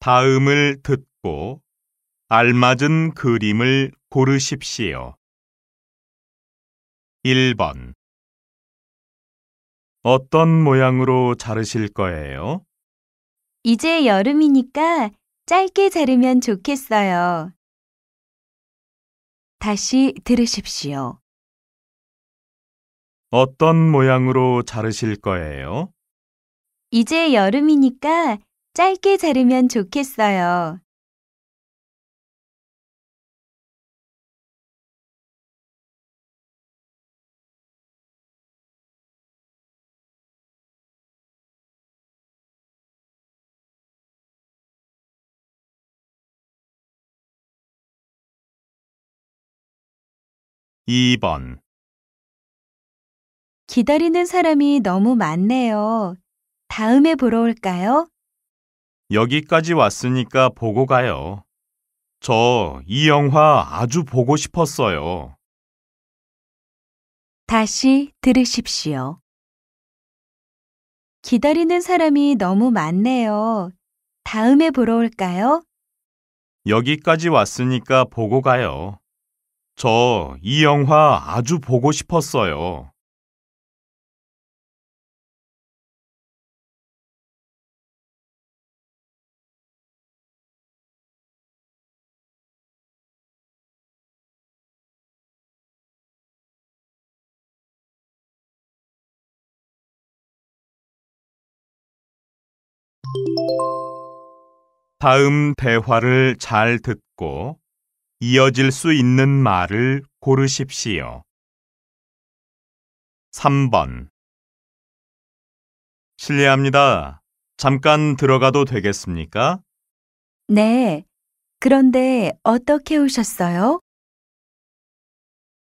다음을 듣고 알맞은 그림을 고르십시오. 1번 어떤 모양으로 자르실 거예요? 이제 여름이니까 짧게 자르면 좋겠어요. 다시 들으십시오. 어떤 모양으로 자르실 거예요? 이제 여름이니까 짧게 자르면 좋겠어요. (2번) 기다리는 사람이 너무 많네요. 다음에 보러 올까요? 여기까지 왔으니까 보고 가요. 저 이 영화 아주 보고 싶었어요. 다시 들으십시오. 기다리는 사람이 너무 많네요. 다음에 보러 올까요? 여기까지 왔으니까 보고 가요. 저 이 영화 아주 보고 싶었어요. 다음 대화를 잘 듣고 이어질 수 있는 말을 고르십시오. 3번 실례합니다. 잠깐 들어가도 되겠습니까? 네. 그런데 어떻게 오셨어요?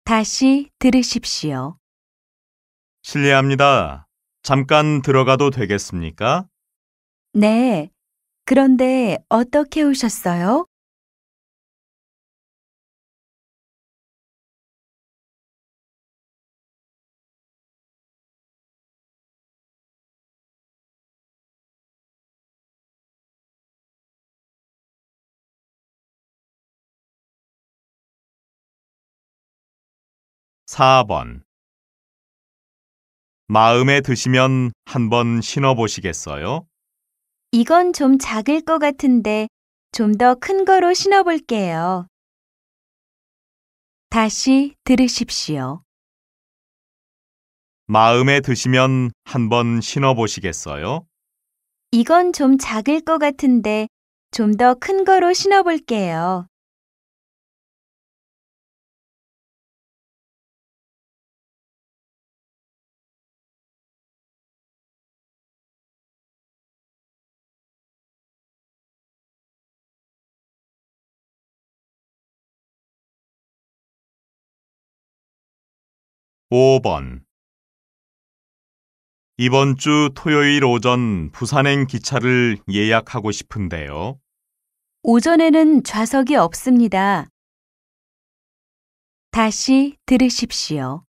다시 들으십시오. 실례합니다. 잠깐 들어가도 되겠습니까? 네. 그런데 어떻게 오셨어요? (4번) 마음에 드시면 한번 신어보시겠어요? 이건 좀 작을 것 같은데 좀 더 큰 거로 신어볼게요. 다시 들으십시오. 마음에 드시면 한번 신어보시겠어요? 이건 좀 작을 것 같은데 좀 더 큰 거로 신어볼게요. 5번 이번 주 토요일 오전 부산행 기차를 예약하고 싶은데요. 오전에는 좌석이 없습니다. 다시 들으십시오.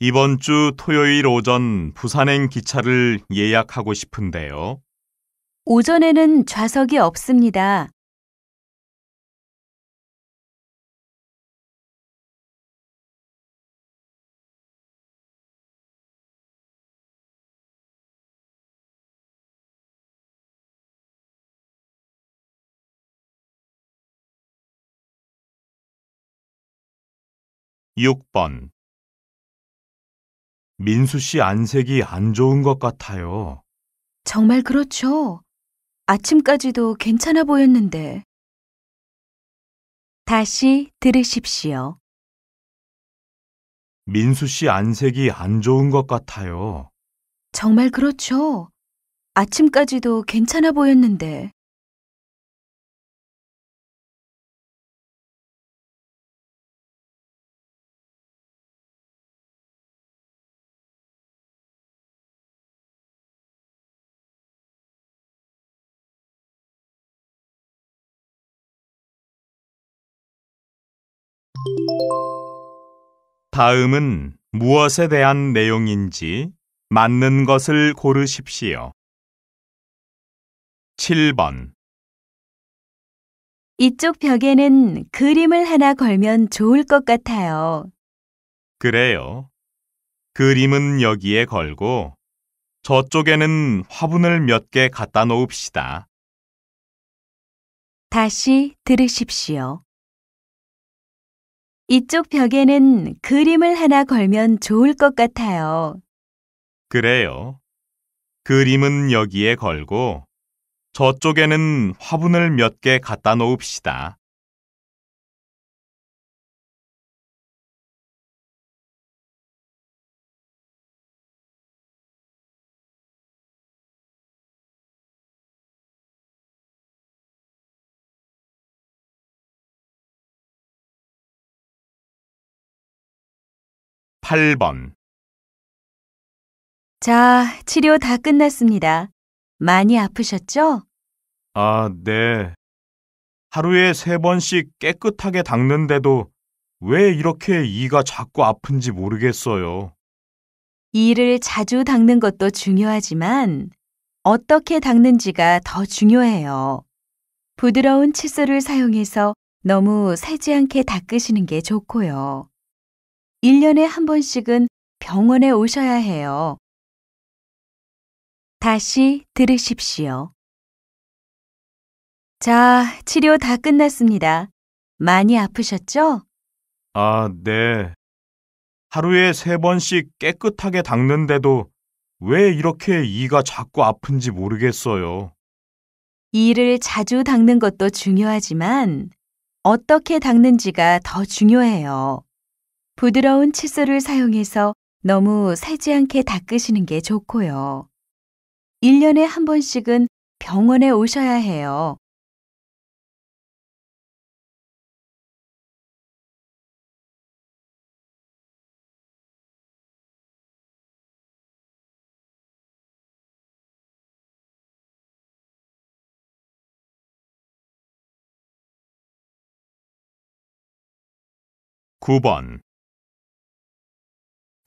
이번 주 토요일 오전 부산행 기차를 예약하고 싶은데요. 오전에는 좌석이 없습니다. 6번 민수 씨 안색이 안 좋은 것 같아요. 정말 그렇죠. 아침까지도 괜찮아 보였는데. 다시 들으십시오. 민수 씨 안색이 안 좋은 것 같아요. 정말 그렇죠. 아침까지도 괜찮아 보였는데. 다음은 무엇에 대한 내용인지 맞는 것을 고르십시오. 7번 이쪽 벽에는 그림을 하나 걸면 좋을 것 같아요. 그래요. 그림은 여기에 걸고 저쪽에는 화분을 몇 개 갖다 놓읍시다. 다시 들으십시오. 이쪽 벽에는 그림을 하나 걸면 좋을 것 같아요. 그래요. 그림은 여기에 걸고 저쪽에는 화분을 몇 개 갖다 놓읍시다. 8번 자, 치료 다 끝났습니다. 많이 아프셨죠? 아, 네. 하루에 세 번씩 깨끗하게 닦는데도 왜 이렇게 이가 자꾸 아픈지 모르겠어요. 이를 자주 닦는 것도 중요하지만 어떻게 닦는지가 더 중요해요. 부드러운 칫솔을 사용해서 너무 살지 않게 닦으시는 게 좋고요. 1년에 한 번씩은 병원에 오셔야 해요. 다시 들으십시오. 자, 치료 다 끝났습니다. 많이 아프셨죠? 아, 네. 하루에 세 번씩 깨끗하게 닦는데도 왜 이렇게 이가 자꾸 아픈지 모르겠어요. 이를 자주 닦는 것도 중요하지만 어떻게 닦는지가 더 중요해요. 부드러운 칫솔을 사용해서 너무 살지 않게 닦으시는 게 좋고요. 1년에 한 번씩은 병원에 오셔야 해요. (9번)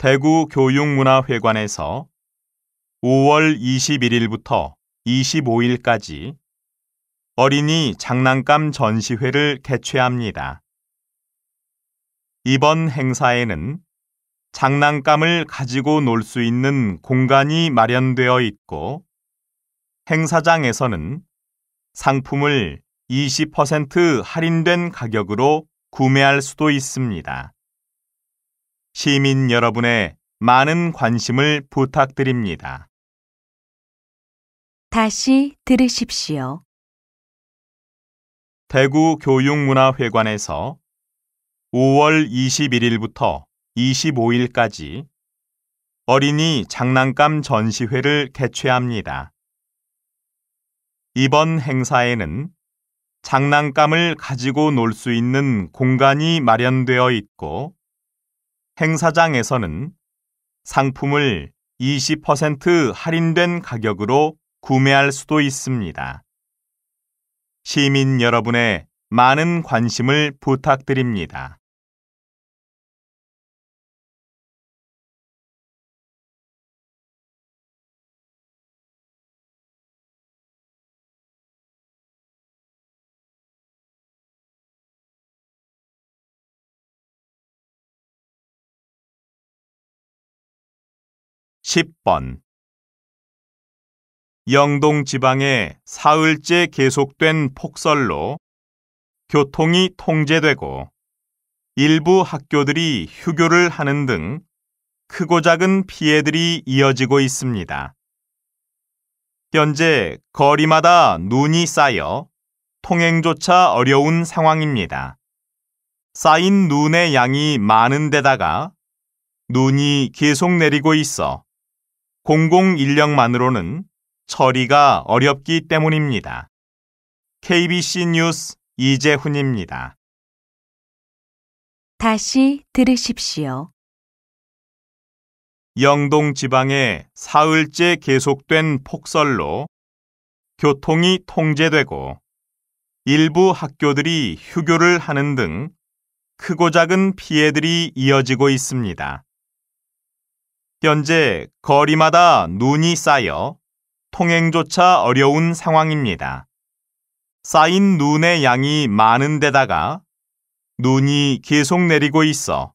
대구 교육문화회관에서 5월 21일부터 25일까지 어린이 장난감 전시회를 개최합니다. 이번 행사에는 장난감을 가지고 놀 수 있는 공간이 마련되어 있고 행사장에서는 상품을 20% 할인된 가격으로 구매할 수도 있습니다. 시민 여러분의 많은 관심을 부탁드립니다. 다시 들으십시오. 대구 교육문화회관에서 5월 21일부터 25일까지 어린이 장난감 전시회를 개최합니다. 이번 행사에는 장난감을 가지고 놀 수 있는 공간이 마련되어 있고 행사장에서는 상품을 20% 할인된 가격으로 구매할 수도 있습니다. 시민 여러분의 많은 관심을 부탁드립니다. 10번 영동 지방에 사흘째 계속된 폭설로 교통이 통제되고 일부 학교들이 휴교를 하는 등 크고 작은 피해들이 이어지고 있습니다. 현재 거리마다 눈이 쌓여 통행조차 어려운 상황입니다. 쌓인 눈의 양이 많은 데다가 눈이 계속 내리고 있어 공공 인력만으로는 처리가 어렵기 때문입니다. KBC 뉴스 이재훈입니다. 다시 들으십시오. 영동 지방에 사흘째 계속된 폭설로 교통이 통제되고 일부 학교들이 휴교를 하는 등 크고 작은 피해들이 이어지고 있습니다. 현재 거리마다 눈이 쌓여 통행조차 어려운 상황입니다. 쌓인 눈의 양이 많은 데다가 눈이 계속 내리고 있어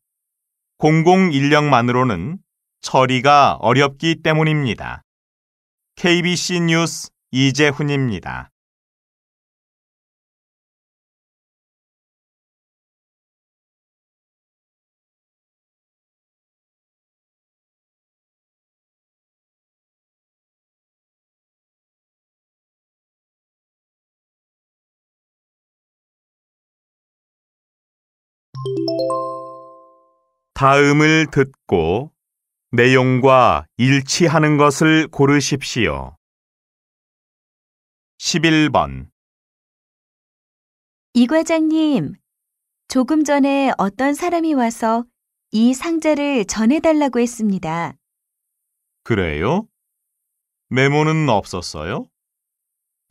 공공 인력만으로는 처리가 어렵기 때문입니다. KBC 뉴스 이재훈입니다. 다음을 듣고 내용과 일치하는 것을 고르십시오. 11번 이 과장님, 조금 전에 어떤 사람이 와서 이 상자를 전해달라고 했습니다. 그래요? 메모는 없었어요?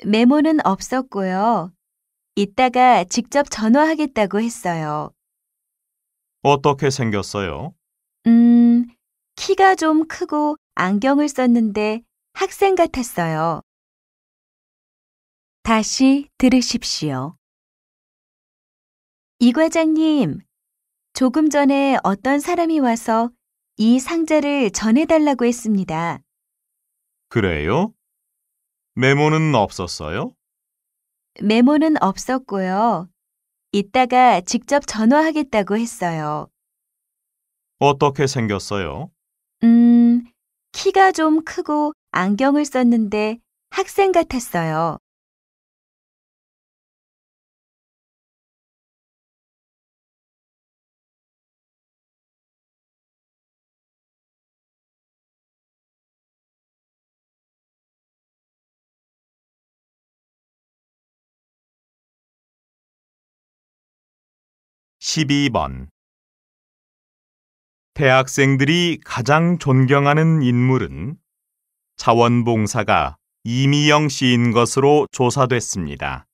메모는 없었고요. 이따가 직접 전화하겠다고 했어요. 어떻게 생겼어요? 음, 키가 좀 크고 안경을 썼는데 학생 같았어요. 다시 들으십시오. 이 과장님, 조금 전에 어떤 사람이 와서 이 상자를 전해달라고 했습니다. 그래요? 메모는 없었어요? 메모는 없었고요. 이따가 직접 전화하겠다고 했어요. 어떻게 생겼어요? 음, 키가 좀 크고 안경을 썼는데 학생 같았어요. 12번 대학생들이 가장 존경하는 인물은 자원봉사가 이미영 씨인 것으로 조사됐습니다.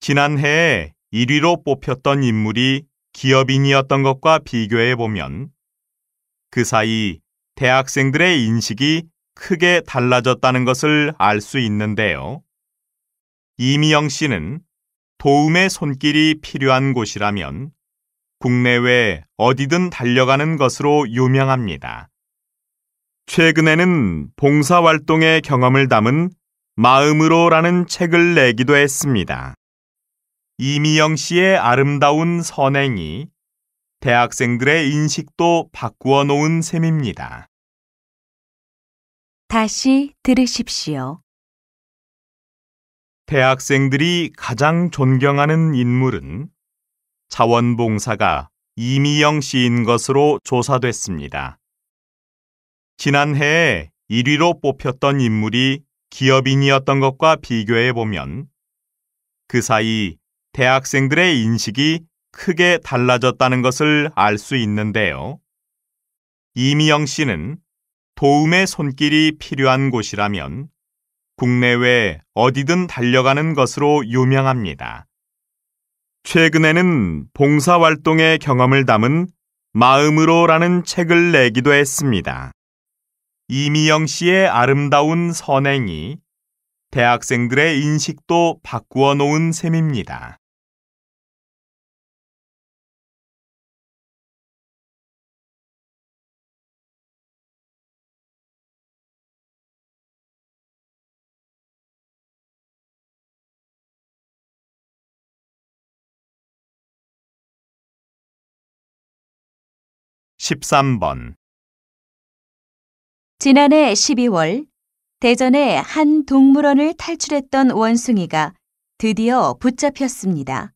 지난해에 1위로 뽑혔던 인물이 기업인이었던 것과 비교해 보면 그 사이 대학생들의 인식이 크게 달라졌다는 것을 알 수 있는데요. 이미영 씨는 도움의 손길이 필요한 곳이라면 국내외 어디든 달려가는 것으로 유명합니다. 최근에는 봉사활동의 경험을 담은 마음으로라는 책을 내기도 했습니다. 이미영 씨의 아름다운 선행이 대학생들의 인식도 바꾸어 놓은 셈입니다. 다시 들으십시오. 대학생들이 가장 존경하는 인물은 자원봉사가 이미영 씨인 것으로 조사됐습니다. 지난해에 1위로 뽑혔던 인물이 기업인이었던 것과 비교해 보면 그 사이 대학생들의 인식이 크게 달라졌다는 것을 알 수 있는데요. 이미영 씨는 도움의 손길이 필요한 곳이라면 국내외 어디든 달려가는 것으로 유명합니다. 최근에는 봉사활동의 경험을 담은 마음으로라는 책을 내기도 했습니다. 이미영 씨의 아름다운 선행이 대학생들의 인식도 바꾸어 놓은 셈입니다. 13번 지난해 12월 대전의 한 동물원을 탈출했던 원숭이가 드디어 붙잡혔습니다.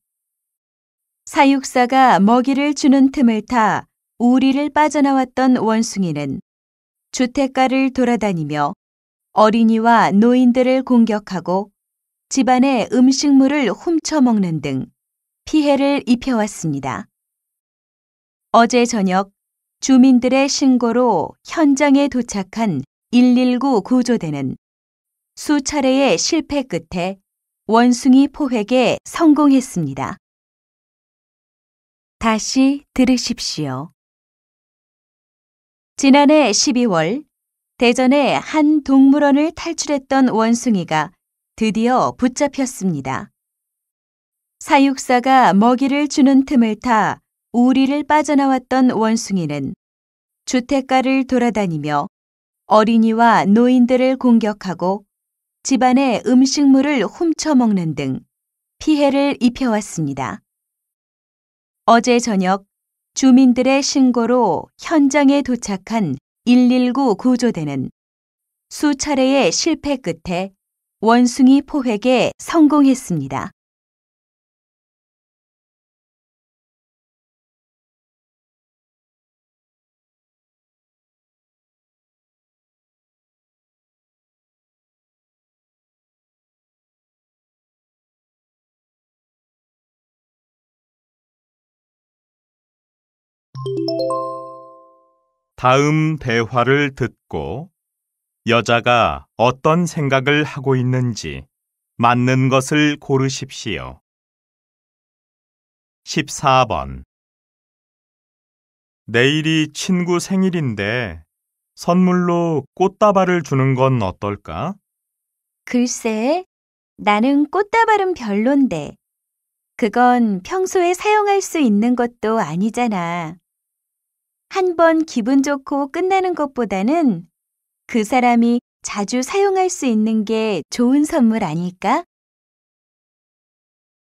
사육사가 먹이를 주는 틈을 타 우리를 빠져나왔던 원숭이는 주택가를 돌아다니며 어린이와 노인들을 공격하고 집안의 음식물을 훔쳐먹는 등 피해를 입혀왔습니다. 어제 저녁 주민들의 신고로 현장에 도착한 119 구조대는 수차례의 실패 끝에 원숭이 포획에 성공했습니다. 다시 들으십시오. 지난해 12월 대전의 한 동물원을 탈출했던 원숭이가 드디어 붙잡혔습니다. 사육사가 먹이를 주는 틈을 타 우리를 빠져나왔던 원숭이는 주택가를 돌아다니며 어린이와 노인들을 공격하고 집안의 음식물을 훔쳐먹는 등 피해를 입혀왔습니다. 어제 저녁 주민들의 신고로 현장에 도착한 119 구조대는 수차례의 실패 끝에 원숭이 포획에 성공했습니다. 다음 대화를 듣고 여자가 어떤 생각을 하고 있는지 맞는 것을 고르십시오. 14번 내일이 친구 생일인데 선물로 꽃다발을 주는 건 어떨까? 글쎄, 나는 꽃다발은 별론데. 그건 평소에 사용할 수 있는 것도 아니잖아. 한번 기분 좋고 끝내는 것보다는 그 사람이 자주 사용할 수 있는 게 좋은 선물 아닐까?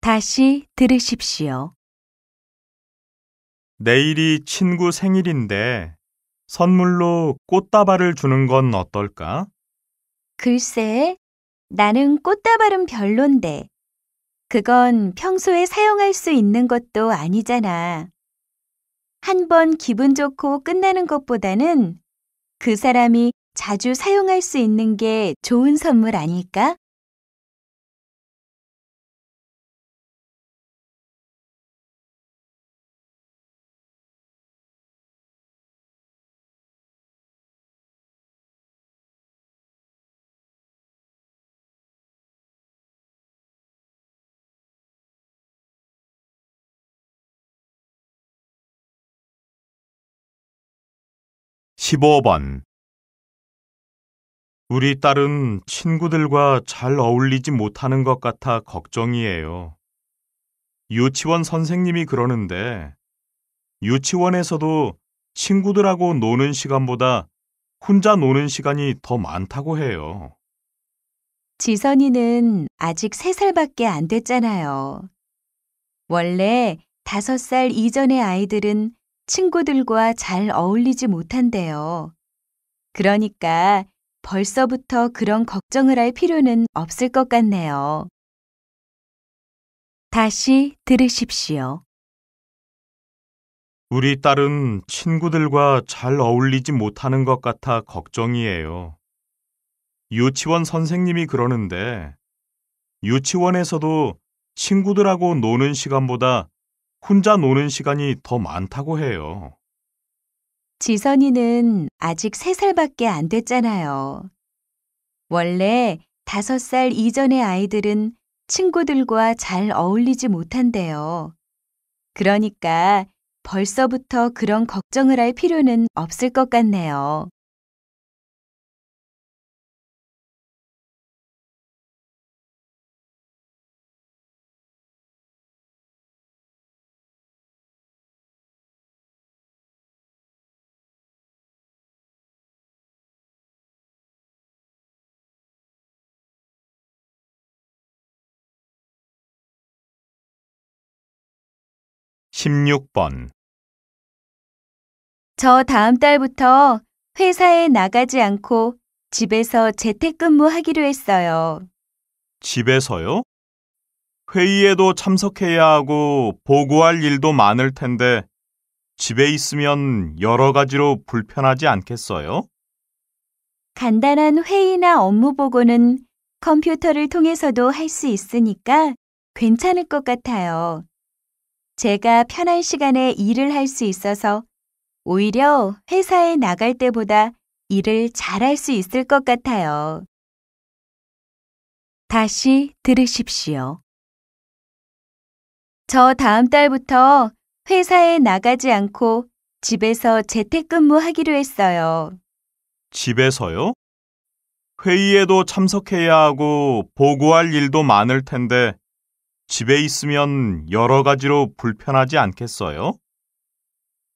다시 들으십시오. 내일이 친구 생일인데 선물로 꽃다발을 주는 건 어떨까? 글쎄, 나는 꽃다발은 별론데. 그건 평소에 사용할 수 있는 것도 아니잖아. 한번 기분 좋고 끝나는 것보다는 그 사람이 자주 사용할 수 있는 게 좋은 선물 아닐까? 15번 우리 딸은 친구들과 잘 어울리지 못하는 것 같아 걱정이에요. 유치원 선생님이 그러는데 유치원에서도 친구들하고 노는 시간보다 혼자 노는 시간이 더 많다고 해요. 지선이는 아직 3살밖에 안 됐잖아요. 원래 5살 이전의 아이들은 친구들과 잘 어울리지 못한대요. 그러니까 벌써부터 그런 걱정을 할 필요는 없을 것 같네요. 다시 들으십시오. 우리 딸은 친구들과 잘 어울리지 못하는 것 같아 걱정이에요. 유치원 선생님이 그러는데 유치원에서도 친구들하고 노는 시간보다 혼자 노는 시간이 더 많다고 해요. 지선이는 아직 3살밖에 안 됐잖아요. 원래 5살 이전의 아이들은 친구들과 잘 어울리지 못한대요. 그러니까 벌써부터 그런 걱정을 할 필요는 없을 것 같네요. 16번 저 다음 달부터 회사에 나가지 않고 집에서 재택근무하기로 했어요. 집에서요? 회의에도 참석해야 하고 보고할 일도 많을 텐데 집에 있으면 여러 가지로 불편하지 않겠어요? 간단한 회의나 업무 보고는 컴퓨터를 통해서도 할 수 있으니까 괜찮을 것 같아요. 제가 편한 시간에 일을 할 수 있어서 오히려 회사에 나갈 때보다 일을 잘 할 수 있을 것 같아요. 다시 들으십시오. 저 다음 달부터 회사에 나가지 않고 집에서 재택근무하기로 했어요. 집에서요? 회의에도 참석해야 하고 보고할 일도 많을 텐데 집에 있으면 여러 가지로 불편하지 않겠어요?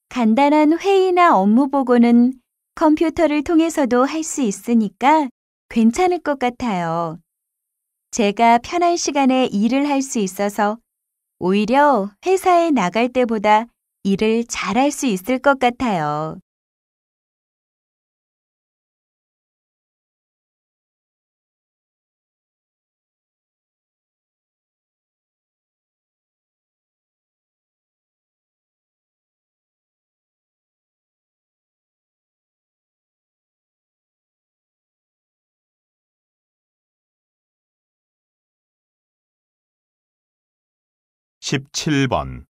간단한 회의나 업무 보고는 컴퓨터를 통해서도 할 수 있으니까 괜찮을 것 같아요. 제가 편한 시간에 일을 할 수 있어서 오히려 회사에 나갈 때보다 일을 잘할 수 있을 것 같아요. 17번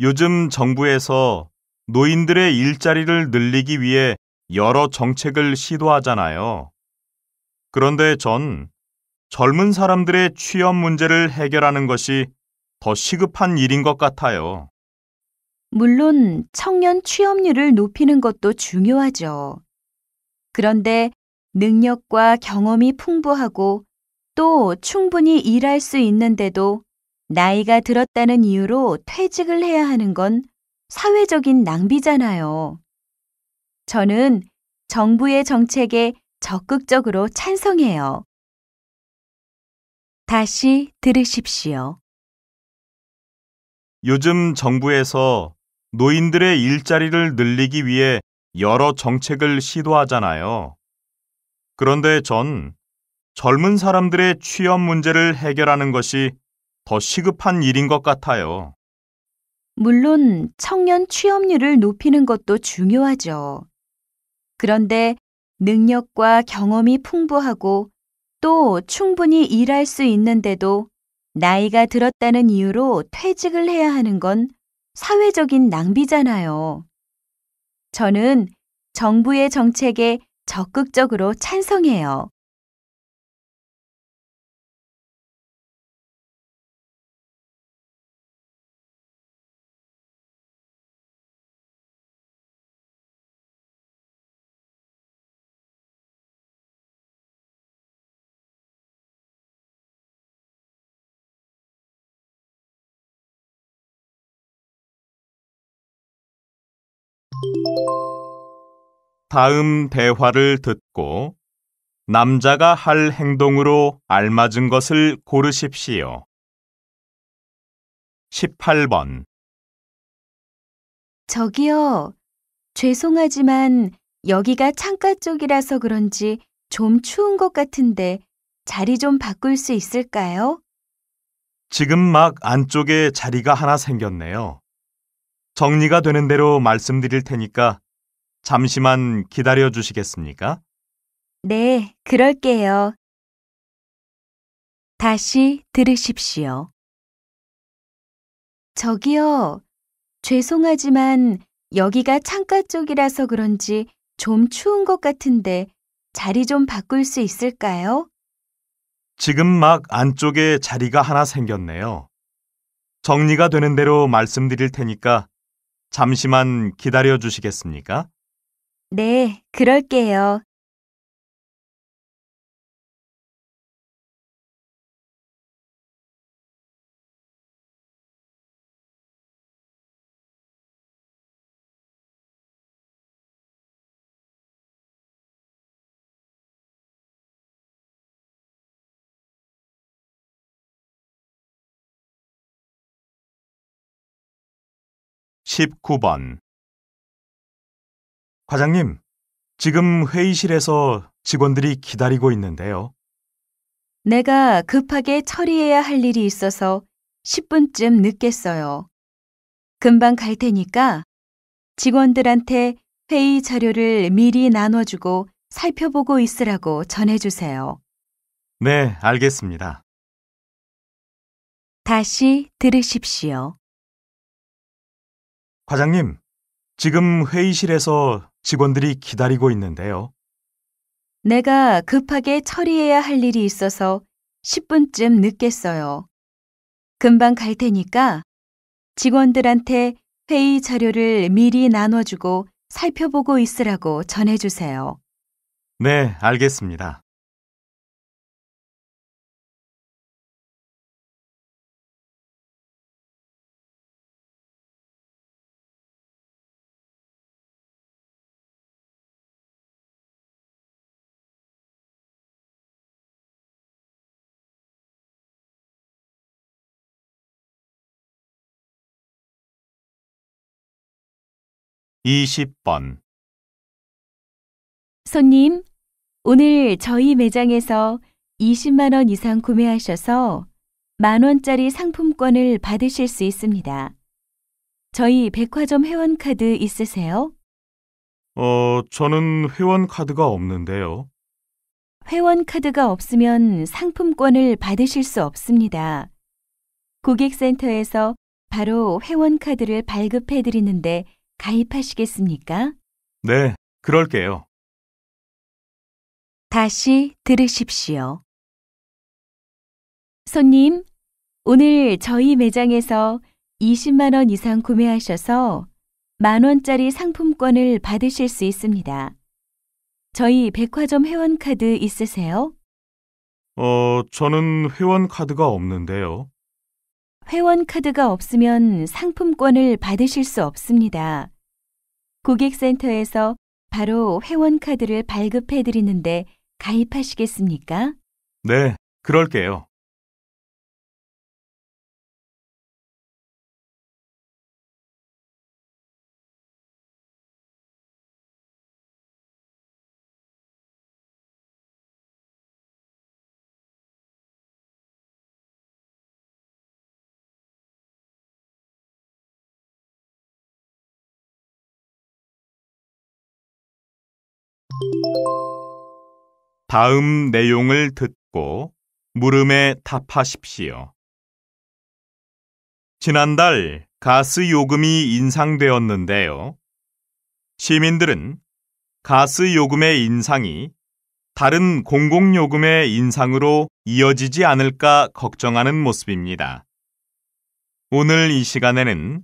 요즘 정부에서 노인들의 일자리를 늘리기 위해 여러 정책을 시도하잖아요. 그런데 전 젊은 사람들의 취업 문제를 해결하는 것이 더 시급한 일인 것 같아요. 물론 청년 취업률을 높이는 것도 중요하죠. 그런데 능력과 경험이 풍부하고 또 충분히 일할 수 있는데도 나이가 들었다는 이유로 퇴직을 해야 하는 건 사회적인 낭비잖아요. 저는 정부의 정책에 적극적으로 찬성해요. 다시 들으십시오. 요즘 정부에서 노인들의 일자리를 늘리기 위해 여러 정책을 시도하잖아요. 그런데 전 젊은 사람들의 취업 문제를 해결하는 것이 더 시급한 일인 것 같아요. 물론 청년 취업률을 높이는 것도 중요하죠. 그런데 능력과 경험이 풍부하고 또 충분히 일할 수 있는데도 나이가 들었다는 이유로 퇴직을 해야 하는 건 사회적인 낭비잖아요. 저는 정부의 정책에 적극적으로 찬성해요. 다음 대화를 듣고 남자가 할 행동으로 알맞은 것을 고르십시오. 18번 저기요, 죄송하지만 여기가 창가 쪽이라서 그런지 좀 추운 것 같은데 자리 좀 바꿀 수 있을까요? 지금 막 안쪽에 자리가 하나 생겼네요. 정리가 되는 대로 말씀드릴 테니까 잠시만 기다려 주시겠습니까? 네, 그럴게요. 다시 들으십시오. 저기요, 죄송하지만 여기가 창가 쪽이라서 그런지 좀 추운 것 같은데 자리 좀 바꿀 수 있을까요? 지금 막 안쪽에 자리가 하나 생겼네요. 정리가 되는 대로 말씀드릴 테니까 잠시만 기다려 주시겠습니까? 네, 그럴게요. 1 9번 과장님, 지금 회의실에서 직원들이 기다리고 있는데요. 내가 급하게 처리해야 할 일이 있어서 10분쯤 늦겠어요. 금방 갈 테니까 직원들한테 회의 자료를 미리 나눠주고 살펴보고 있으라고 전해주세요. 네, 알겠습니다. 다시 들으십시오. 과장님, 지금 회의실에서 직원들이 기다리고 있는데요. 내가 급하게 처리해야 할 일이 있어서 10분쯤 늦겠어요. 금방 갈 테니까 직원들한테 회의 자료를 미리 나눠주고 살펴보고 있으라고 전해주세요. 네, 알겠습니다. 20번 손님, 오늘 저희 매장에서 20만 원 이상 구매하셔서 만 원짜리 상품권을 받으실 수 있습니다. 저희 백화점 회원카드 있으세요? 어, 저는 회원 카드가 없는데요. 회원카드가 없으면 상품권을 받으실 수 없습니다. 고객센터에서 바로 회원카드를 발급해 드리는데 가입하시겠습니까? 네, 그럴게요. 다시 들으십시오. 손님, 오늘 저희 매장에서 20만 원 이상 구매하셔서 만 원짜리 상품권을 받으실 수 있습니다. 저희 백화점 회원카드 있으세요? 어, 저는 회원 카드가 없는데요. 회원카드가 없으면 상품권을 받으실 수 없습니다. 고객센터에서 바로 회원카드를 발급해 드리는데 가입하시겠습니까? 네, 그럴게요. 다음 내용을 듣고 물음에 답하십시오. 지난달 가스 요금이 인상되었는데요. 시민들은 가스 요금의 인상이 다른 공공요금의 인상으로 이어지지 않을까 걱정하는 모습입니다. 오늘 이 시간에는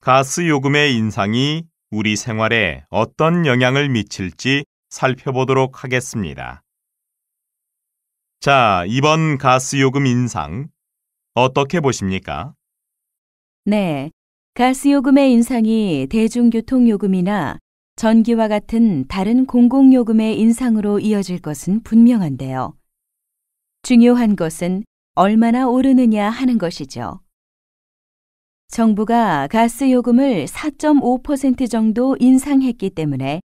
가스 요금의 인상이 우리 생활에 어떤 영향을 미칠지 살펴보도록 하겠습니다. 자, 이번 가스요금 인상 어떻게 보십니까? 네. 가스요금의 인상이 대중교통요금이나 전기와 같은 다른 공공요금의 인상으로 이어질 것은 분명한데요. 중요한 것은 얼마나 오르느냐 하는 것이죠. 정부가 가스요금을 4.5% 정도 인상했기 때문에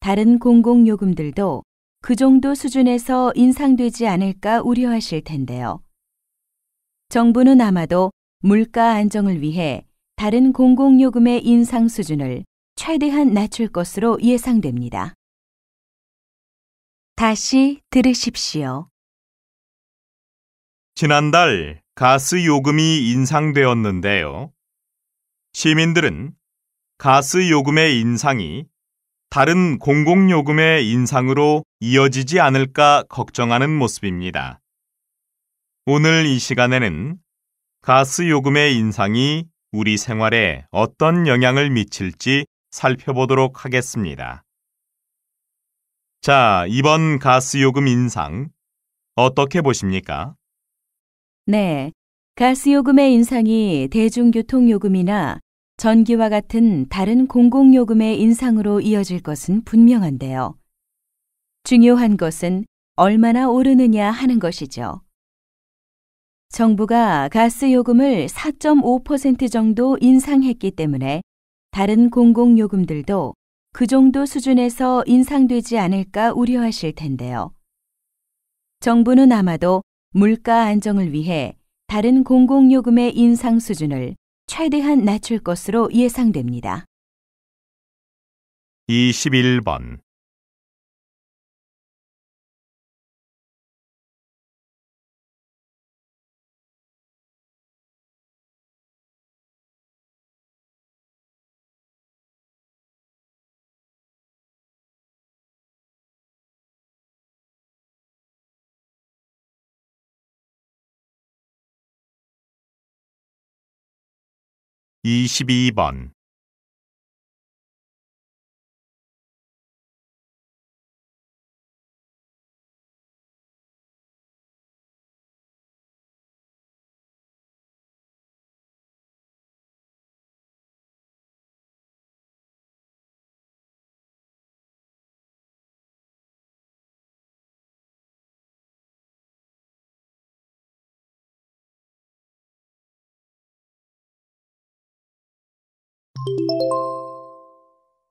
다른 공공요금들도 그 정도 수준에서 인상되지 않을까 우려하실 텐데요. 정부는 아마도 물가 안정을 위해 다른 공공요금의 인상 수준을 최대한 낮출 것으로 예상됩니다. 다시 들으십시오. 지난달 가스 요금이 인상되었는데요. 시민들은 가스 요금의 인상이 다른 공공요금의 인상으로 이어지지 않을까 걱정하는 모습입니다. 오늘 이 시간에는 가스요금의 인상이 우리 생활에 어떤 영향을 미칠지 살펴보도록 하겠습니다. 자, 이번 가스요금 인상 어떻게 보십니까? 네. 가스요금의 인상이 대중교통요금이나 전기와 같은 다른 공공요금의 인상으로 이어질 것은 분명한데요. 중요한 것은 얼마나 오르느냐 하는 것이죠. 정부가 가스 요금을 4.5% 정도 인상했기 때문에 다른 공공요금들도 그 정도 수준에서 인상되지 않을까 우려하실 텐데요. 정부는 아마도 물가 안정을 위해 다른 공공요금의 인상 수준을 최대한 낮출 것으로 예상됩니다. 21번 22번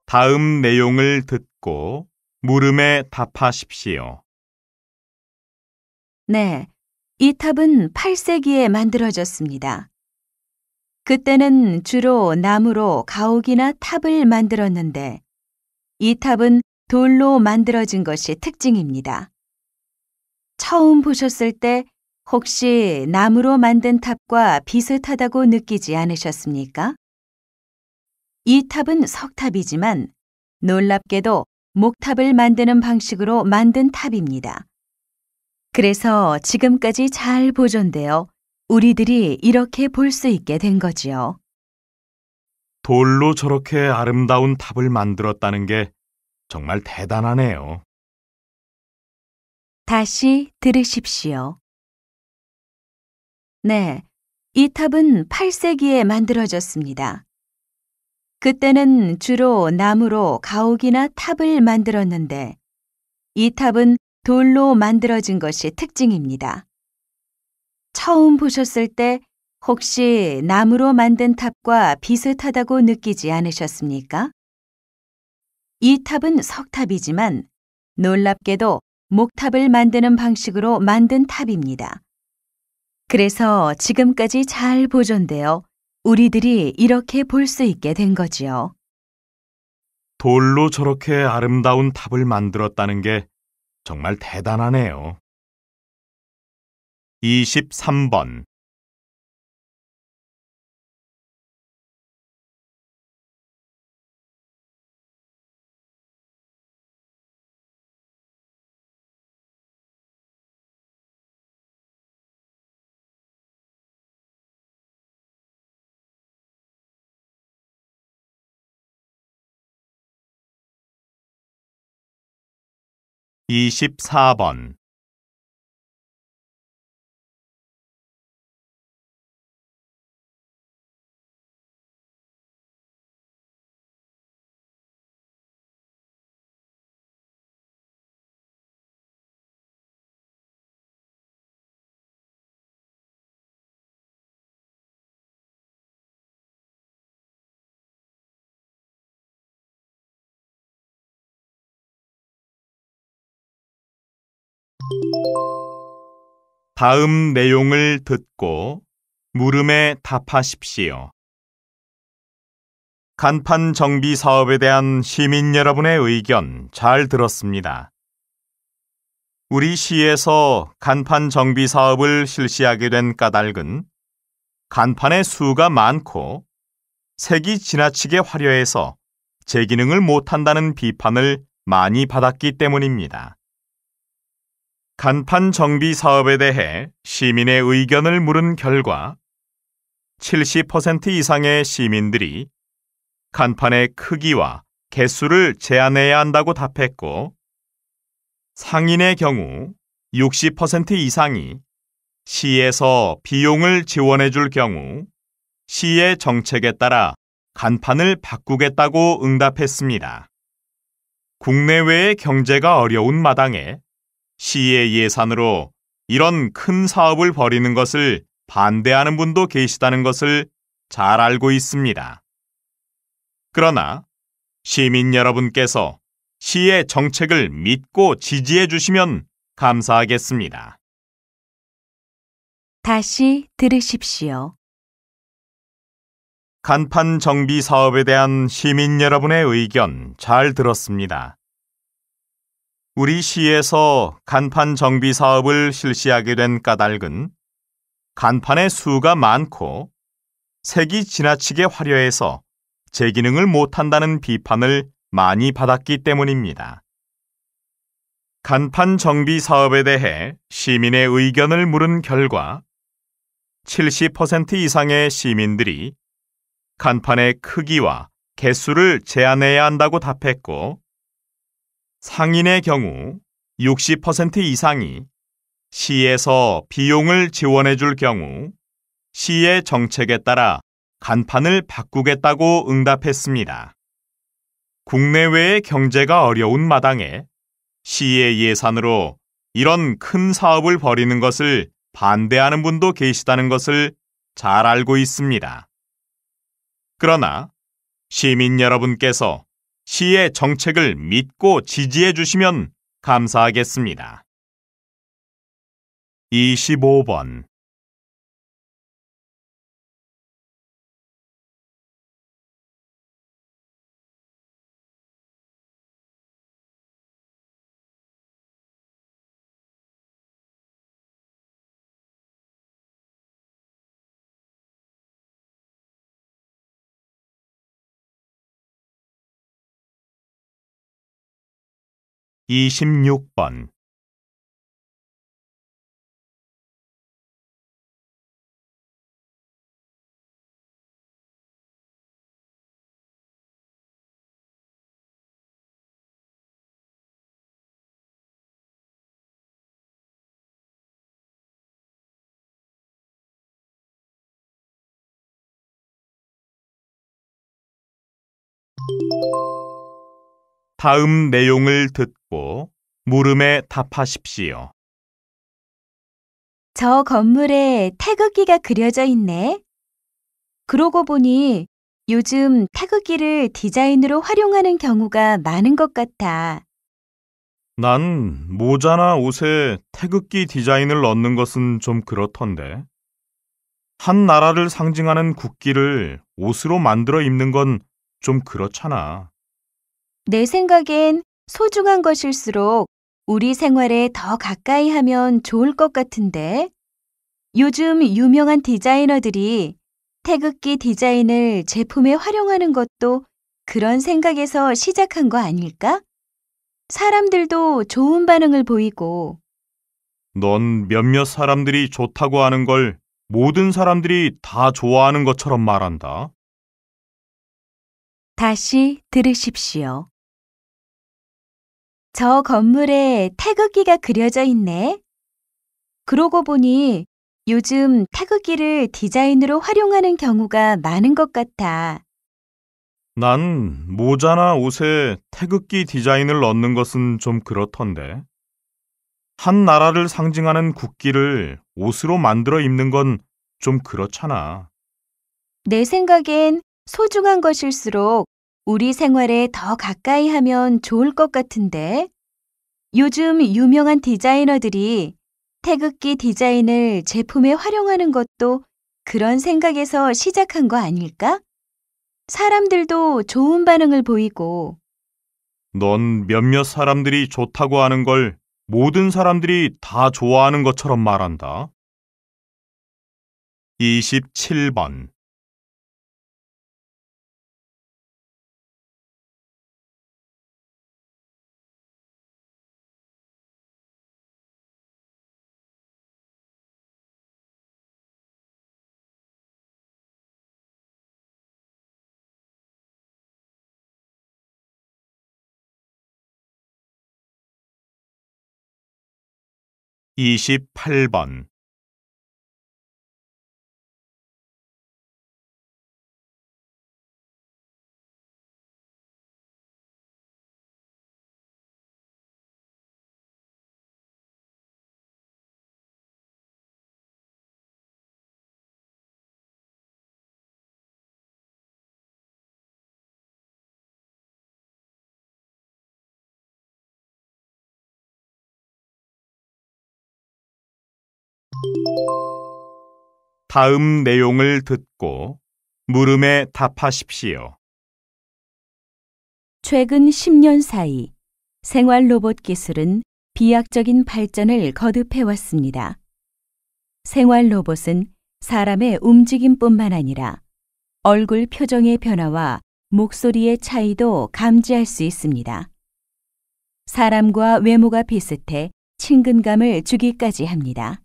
다음 내용을 듣고 물음에 답하십시오. 네, 이 탑은 8세기에 만들어졌습니다. 그때는 주로 나무로 가옥이나 탑을 만들었는데 이 탑은 돌로 만들어진 것이 특징입니다. 처음 보셨을 때 혹시 나무로 만든 탑과 비슷하다고 느끼지 않으셨습니까? 이 탑은 석탑이지만 놀랍게도 목탑을 만드는 방식으로 만든 탑입니다. 그래서 지금까지 잘 보존되어 우리들이 이렇게 볼 수 있게 된 거지요. 돌로 저렇게 아름다운 탑을 만들었다는 게 정말 대단하네요. 다시 들으십시오. 네, 이 탑은 8세기에 만들어졌습니다. 그때는 주로 나무로 가옥이나 탑을 만들었는데 이 탑은 돌로 만들어진 것이 특징입니다. 처음 보셨을 때 혹시 나무로 만든 탑과 비슷하다고 느끼지 않으셨습니까? 이 탑은 석탑이지만 놀랍게도 목탑을 만드는 방식으로 만든 탑입니다. 그래서 지금까지 잘 보존되어 우리들이 이렇게 볼 수 있게 된 거지요. 돌로 저렇게 아름다운 탑을 만들었다는 게 정말 대단하네요. 23번 24번 다음 내용을 듣고 물음에 답하십시오. 간판 정비 사업에 대한 시민 여러분의 의견 잘 들었습니다. 우리 시에서 간판 정비 사업을 실시하게 된 까닭은 간판의 수가 많고 색이 지나치게 화려해서 제 기능을 못한다는 비판을 많이 받았기 때문입니다. 간판 정비 사업에 대해 시민의 의견을 물은 결과 70% 이상의 시민들이 간판의 크기와 개수를 제한해야 한다고 답했고 상인의 경우 60% 이상이 시에서 비용을 지원해 줄 경우 시의 정책에 따라 간판을 바꾸겠다고 응답했습니다. 국내외의 경제가 어려운 마당에 시의 예산으로 이런 큰 사업을 벌이는 것을 반대하는 분도 계시다는 것을 잘 알고 있습니다. 그러나 시민 여러분께서 시의 정책을 믿고 지지해 주시면 감사하겠습니다. 다시 들으십시오. 간판 정비 사업에 대한 시민 여러분의 의견 잘 들었습니다. 우리 시에서 간판 정비 사업을 실시하게 된 까닭은 간판의 수가 많고 색이 지나치게 화려해서 제 기능을 못한다는 비판을 많이 받았기 때문입니다. 간판 정비 사업에 대해 시민의 의견을 물은 결과 70% 이상의 시민들이 간판의 크기와 개수를 제한해야 한다고 답했고 상인의 경우 60% 이상이 시에서 비용을 지원해 줄 경우 시의 정책에 따라 간판을 바꾸겠다고 응답했습니다. 국내외의 경제가 어려운 마당에 시의 예산으로 이런 큰 사업을 벌이는 것을 반대하는 분도 계시다는 것을 잘 알고 있습니다. 그러나 시민 여러분께서 시의 정책을 믿고 지지해 주시면 감사하겠습니다. 25번 26번 다음 내용을 듣고 물음에 답하십시오. 저 건물에 태극기가 그려져 있네. 그러고 보니 요즘 태극기를 디자인으로 활용하는 경우가 많은 것 같아. 난 모자나 옷에 태극기 디자인을 넣는 것은 좀 그렇던데. 한 나라를 상징하는 국기를 옷으로 만들어 입는 건 좀 그렇잖아. 내 생각엔 소중한 것일수록 우리 생활에 더 가까이 하면 좋을 것 같은데 요즘 유명한 디자이너들이 태극기 디자인을 제품에 활용하는 것도 그런 생각에서 시작한 거 아닐까? 사람들도 좋은 반응을 보이고 넌 몇몇 사람들이 좋다고 하는 걸 모든 사람들이 다 좋아하는 것처럼 말한다. 다시 들으십시오. 저 건물에 태극기가 그려져 있네. 그러고 보니 요즘 태극기를 디자인으로 활용하는 경우가 많은 것 같아. 난 모자나 옷에 태극기 디자인을 넣는 것은 좀 그렇던데. 한 나라를 상징하는 국기를 옷으로 만들어 입는 건 좀 그렇잖아. 내 생각엔 소중한 것일수록 우리 생활에 더 가까이 하면 좋을 것 같은데 요즘 유명한 디자이너들이 태극기 디자인을 제품에 활용하는 것도 그런 생각에서 시작한 거 아닐까? 사람들도 좋은 반응을 보이고 넌 몇몇 사람들이 좋다고 하는 걸 모든 사람들이 다 좋아하는 것처럼 말한다. 27번 28번 다음 내용을 듣고 물음에 답하십시오. 최근 10년 사이 생활 로봇 기술은 비약적인 발전을 거듭해왔습니다. 생활 로봇은 사람의 움직임뿐만 아니라 얼굴 표정의 변화와 목소리의 차이도 감지할 수 있습니다. 사람과 외모가 비슷해 친근감을 주기까지 합니다.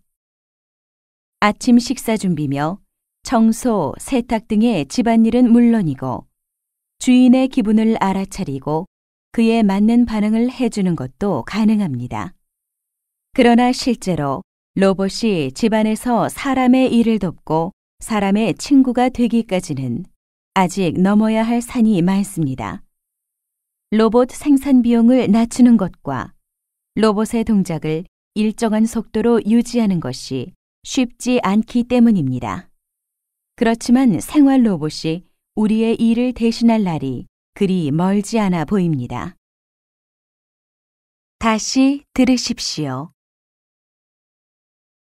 아침 식사 준비며 청소, 세탁 등의 집안일은 물론이고 주인의 기분을 알아차리고 그에 맞는 반응을 해주는 것도 가능합니다. 그러나 실제로 로봇이 집안에서 사람의 일을 돕고 사람의 친구가 되기까지는 아직 넘어야 할 산이 많습니다. 로봇 생산 비용을 낮추는 것과 로봇의 동작을 일정한 속도로 유지하는 것이 쉽지 않기 때문입니다. 그렇지만 생활 로봇이 우리의 일을 대신할 날이 그리 멀지 않아 보입니다. 다시 들으십시오.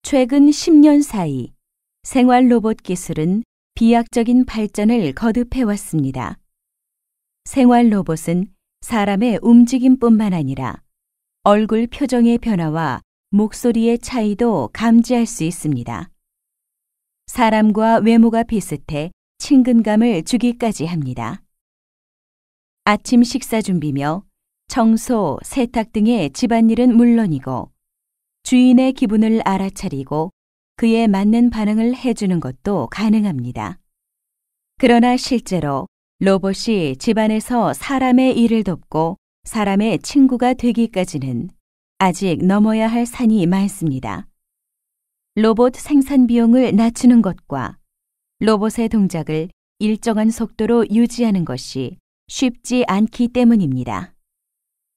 최근 10년 사이 생활 로봇 기술은 비약적인 발전을 거듭해왔습니다. 생활 로봇은 사람의 움직임뿐만 아니라 얼굴 표정의 변화와 목소리의 차이도 감지할 수 있습니다. 사람과 외모가 비슷해 친근감을 주기까지 합니다. 아침 식사 준비며 청소, 세탁 등의 집안일은 물론이고 주인의 기분을 알아차리고 그에 맞는 반응을 해주는 것도 가능합니다. 그러나 실제로 로봇이 집안에서 사람의 일을 돕고 사람의 친구가 되기까지는 아직 넘어야 할 산이 많습니다. 로봇 생산 비용을 낮추는 것과 로봇의 동작을 일정한 속도로 유지하는 것이 쉽지 않기 때문입니다.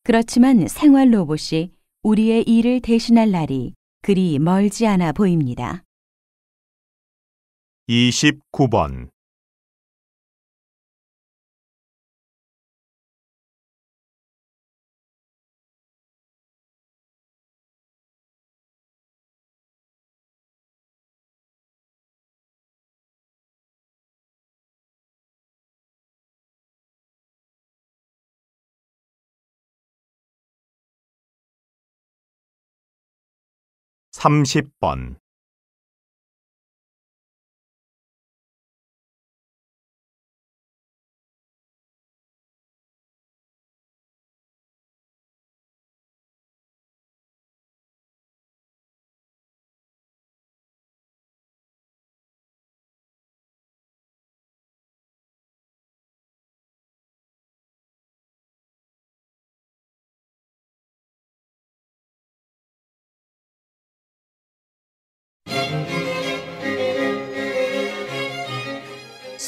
그렇지만 생활 로봇이 우리의 일을 대신할 날이 그리 멀지 않아 보입니다. 29번 30번